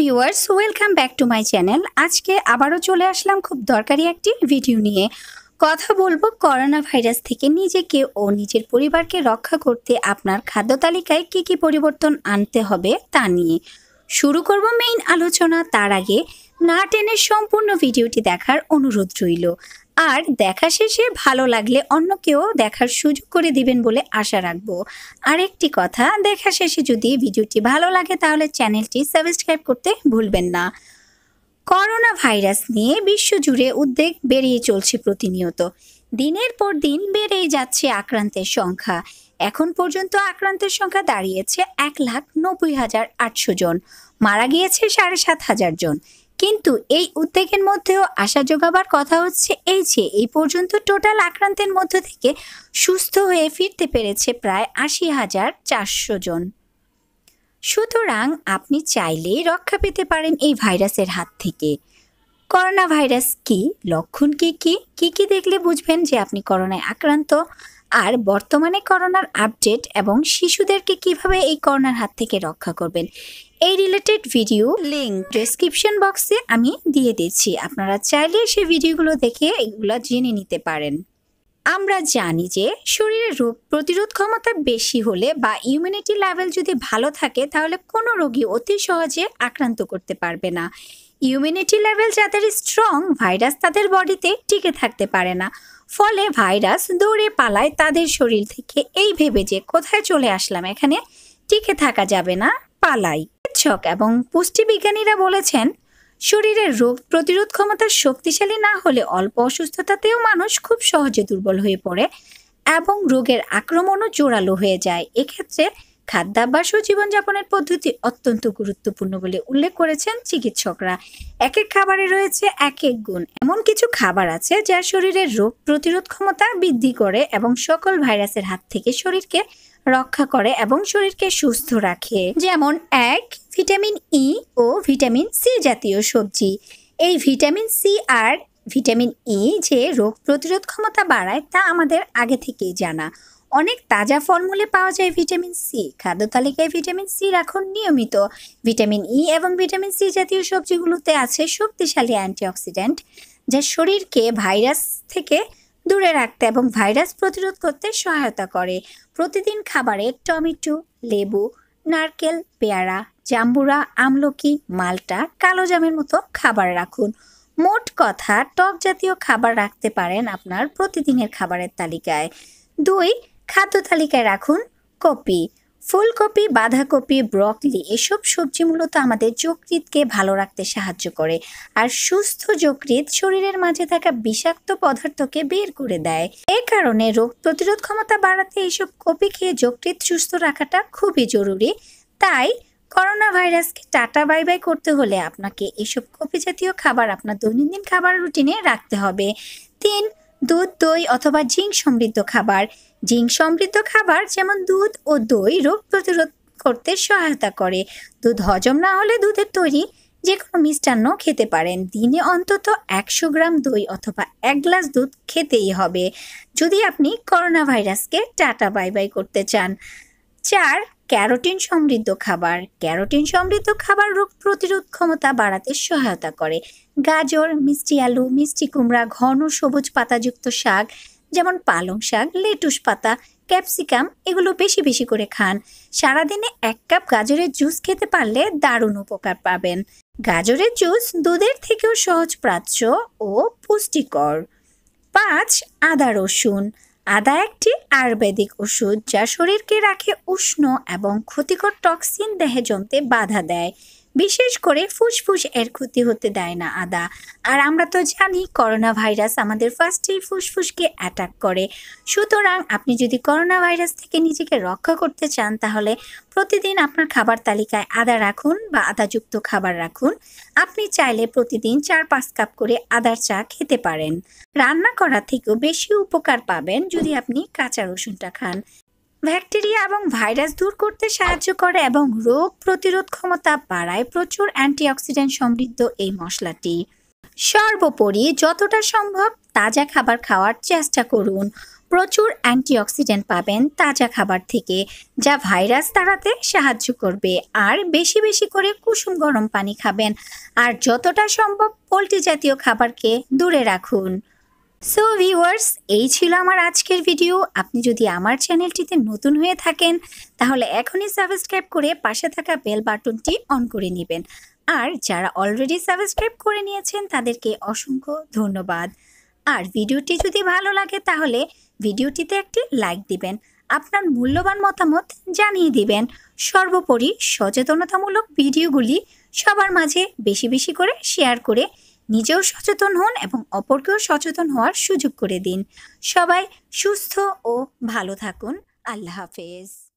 viewers welcome back to my channel আজকে আবারও চলে আসলাম খুব দরকারি একটি ভিডিও নিয়ে কথা বলবো করোনা ভাইরাস থেকে নিজেকে ও নিজের পরিবারকে রক্ষা করতে আপনার খাদ্য তালিকায় কী কী পরিবর্তন আনতে হবে তা নিয়ে শুরু করব মেইন আলোচনা তার আগে না টেনে সম্পূর্ণ ভিডিওটি দেখার অনুরোধ রইল আর দেখা শেষে ভালো লাগলে অন্যকেও দেখার সুযোগ করে দিবেন বলে আশা রাখবো আরেকটি কথা দেখা শেষে যদি ভিডিওটি ভালো লাগে তাহলে চ্যানেলটি সাবস্ক্রাইব করতে ভুলবেন না করোনা ভাইরাস নিয়ে বিশ্বজুড়ে উদ্বেগ বেড়েই চলছে প্রতিনিয়ত দিনের পর দিন বেড়েই যাচ্ছে আক্রান্তের সংখ্যা এখন পর্যন্ত আক্রান্তের সংখ্যা দাঁড়িয়েছে এক লাখ নব্বই হাজার আটশো জন মারা গিয়েছে সাড়ে সাত হাজার জন কিন্তু এই উদ্বেগের মধ্যেও আশা যোগাবার কথা হচ্ছে এই যে এই পর্যন্ত টোটাল আক্রান্তের মধ্য থেকে সুস্থ হয়ে ফিরতে পেরেছে প্রায় আশি হাজার চারশো জন সুতরাং আপনি চাইলেই রক্ষা পেতে পারেন এই ভাইরাসের হাত থেকে করোনা ভাইরাস কি লক্ষণ কি কি কি কি দেখলে বুঝবেন যে আপনি করোনায় আক্রান্ত আর বর্তমানে করোনার আপডেট এবং শিশুদেরকে কিভাবে এই করোনার হাত থেকে রক্ষা করবেন এই রিলেটেড ভিডিও লিঙ্ক ডিসক্রিপশন বক্সে আমি দিয়ে দিচ্ছি আপনারা চাইলে সে ভিডিওগুলো দেখে এগুলো জেনে নিতে পারেন আমরা জানি যে শরীরের রোগ প্রতিরোধ ক্ষমতা বেশি হলে বা ইমিউনিটি লেভেল যদি ভালো থাকে তাহলে কোনো রোগী অতি সহজে আক্রান্ত করতে পারবে না ইমিউনিটি লেভেল যাদের স্ট্রং ভাইরাস তাদের বডিতে টিকে থাকতে পারে না ফলে ভাইরাস দৌড়ে পালায় তাদের শরীর থেকে এই ভেবে যে কোথায় চলে আসলাম এখানে টিকে থাকা যাবে না পালাই চিকিৎসক এবং পুষ্টিবিজ্ঞানীরা বলেছেন শরীরের রোগ প্রতিরোধ ক্ষমতা শক্তিশালী না হলে অল্প অসুস্থতাতেও মানুষ খুব সহজে দুর্বল হয়ে পড়ে এবং রোগের আক্রমণও জোরালো হয়ে যায় এক্ষেত্রে খাদ্যাভ্যাস ও জীবনযাপনের পদ্ধতি অত্যন্ত গুরুত্বপূর্ণ বলে উল্লেখ করেছেন চিকিৎসকরা এক এক খাবারে রয়েছে এক এক গুণ এমন কিছু খাবার আছে যা শরীরের রোগ প্রতিরোধ ক্ষমতা বৃদ্ধি করে এবং সকল ভাইরাসের হাত থেকে শরীরকে রক্ষা করে এবং শরীরকে সুস্থ রাখে যেমন এক ভিটামিন ই ও ভিটামিন সি জাতীয় সবজি এই ভিটামিন সি আর ভিটামিন ই যে রোগ প্রতিরোধ ক্ষমতা বাড়ায় তা আমাদের আগে থেকেই জানা অনেক তাজা ফলমূলে পাওয়া যায় ভিটামিন সি খাদ্য তালিকায় ভিটামিন সি রাখুন নিয়মিত ভিটামিন ই e এবং ভিটামিন সি জাতীয় সবজিগুলোতে আছে শক্তিশালী অ্যান্টিঅক্সিডেন্ট যা শরীরকে ভাইরাস থেকে দূরে রাখতে এবং ভাইরাস প্রতিরোধ করতে সহায়তা করে প্রতিদিন খাবারে টমেটো লেবু নারকেল পেয়ারা জাম্বুরা আমলকি মালটা কালো জামের মতো খাবার রাখুন মোট কথা টক জাতীয় খাবার রাখতে পারেন আপনার প্রতিদিনের খাবারের তালিকায় দুই খাদ্য তালিকায় রাখুন কপি ফুলকপি বাঁধাকপি ব্রকলি এসব সবজি মূলত আমাদের যকৃতকে ভালো রাখতে সাহায্য করে আর সুস্থ যকৃৎ শরীরের মাঝে থাকা বিষাক্ত পদার্থকে বের করে দেয় এ কারণে রোগ প্রতিরোধ ক্ষমতা বাড়াতে এসব কপি খেয়ে যকৃৎ সুস্থ রাখাটা খুবই জরুরি তাই করোনা ভাইরাসকে টাটা বাই বাই করতে হলে আপনাকে এসব কপি জাতীয় খাবার আপনার দৈনন্দিন খাবার রুটিনে রাখতে হবে তিন দুধ দই অথবা জিঙ্ক সমৃদ্ধ খাবার জিঙ্ক সমৃদ্ধ খাবার যেমন দুধ ও দই রোগ প্রতিরোধ করতে সহায়তা করে দুধ হজম না হলে দুধের তৈরি যে কোনো মিষ্টান্ন খেতে পারেন দিনে অন্তত একশো গ্রাম দই অথবা এক গ্লাস দুধ খেতেই হবে যদি আপনি করোনা ভাইরাসকে টাটা বাই বাই করতে চান চার ক্যারোটিন সমৃদ্ধ খাবার ক্যারোটিন সমৃদ্ধ খাবার রোগ প্রতিরোধ ক্ষমতা বাড়াতে সহায়তা করে গাজর মিষ্টি আলু মিষ্টি কুমড়া ঘন সবুজ পাতাযুক্ত শাক যেমন পালং শাক লেটুস পাতা ক্যাপসিকাম এগুলো বেশি বেশি করে খান সারাদিনে এক কাপ গাজরের জুস খেতে পারলে দারুণ উপকার পাবেন গাজরের জুস দুধের থেকেও সহজ প্রাচ্য ও পুষ্টিকর পাঁচ আদা রসুন আদা একটি আয়ুর্বেদিক ওষুধ যা শরীরকে রাখে উষ্ণ এবং ক্ষতিকর টক্সিন দেহে জমতে বাধা দেয় বিশেষ করে ফুসফুস এর ক্ষতি হতে দেয় না আদা আর আমরা তো জানি করোনা ভাইরাস আমাদের ফার্স্টেই ফুসফুসকে অ্যাটাক করে সুতরাং আপনি যদি করোনা ভাইরাস থেকে নিজেকে রক্ষা করতে চান তাহলে প্রতিদিন আপনার খাবার তালিকায় আদা রাখুন বা আদাযুক্ত খাবার রাখুন আপনি চাইলে প্রতিদিন চার পাঁচ কাপ করে আদার চা খেতে পারেন রান্না করা থেকেও বেশি উপকার পাবেন যদি আপনি কাঁচা রসুনটা খান ব্যাকটেরিয়া এবং ভাইরাস দূর করতে সাহায্য করে এবং রোগ প্রতিরোধ ক্ষমতা বাড়ায় প্রচুর অ্যান্টিঅক্সিডেন্ট সমৃদ্ধ এই মশলাটি সর্বোপরি যতটা সম্ভব তাজা খাবার খাওয়ার চেষ্টা করুন প্রচুর অ্যান্টিঅক্সিডেন্ট পাবেন তাজা খাবার থেকে যা ভাইরাস তাড়াতে সাহায্য করবে আর বেশি বেশি করে কুসুম গরম পানি খাবেন আর যতটা সম্ভব পোলট্রি জাতীয় খাবারকে দূরে রাখুন সো ভিওয়ার্স এই ছিল আমার আজকের ভিডিও আপনি যদি আমার চ্যানেলটিতে নতুন হয়ে থাকেন তাহলে এখনই সাবস্ক্রাইব করে পাশে থাকা বেল বাটনটি অন করে নেবেন আর যারা অলরেডি সাবস্ক্রাইব করে নিয়েছেন তাদেরকে অসংখ্য ধন্যবাদ আর ভিডিওটি যদি ভালো লাগে তাহলে ভিডিওটিতে একটি লাইক দিবেন আপনার মূল্যবান মতামত জানিয়ে দিবেন সর্বোপরি সচেতনতামূলক ভিডিওগুলি সবার মাঝে বেশি বেশি করে শেয়ার করে নিজেও সচেতন হন এবং অপরকেও সচেতন হওয়ার সুযোগ করে দিন সবাই সুস্থ ও ভালো থাকুন আল্লাহ হাফেজ